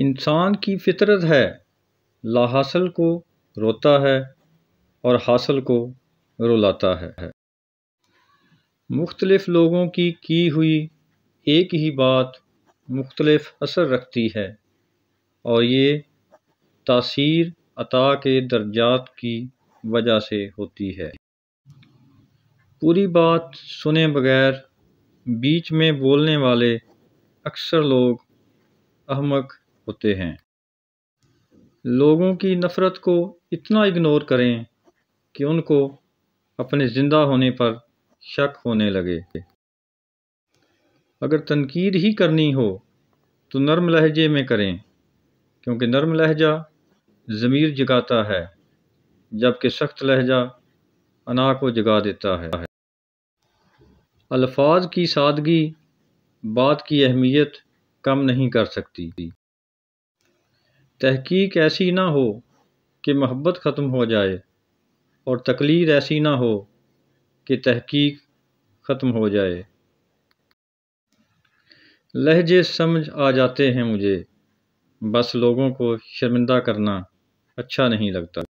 इंसान की फितरत है ला हासिल को रोता है और हासिल को रुलाता है मुख्तलिफ लोगों की की हुई एक ही बात मुख्तलफ़ असर रखती है और ये तासीर अता के दर्जात की वजह से होती है पूरी बात सुने बगैर बीच में बोलने वाले अक्सर लोग अहमक होते हैं लोगों की नफ़रत को इतना इग्नोर करें कि उनको अपने ज़िंदा होने पर शक होने लगे अगर तनकीद ही करनी हो तो नर्म लहजे में करें क्योंकि नर्म लहजा ज़मीर जगाता है जबकि सख्त लहजा अना को जगा देता है अल्फाज की सादगी बात की अहमियत कम नहीं कर सकती तहकीक ऐसी ना हो कि मोहब्बत ख़त्म हो जाए और तकलीर ऐसी ना हो कि तहकीक ख़त्म हो जाए लहजे समझ आ जाते हैं मुझे बस लोगों को शर्मिंदा करना अच्छा नहीं लगता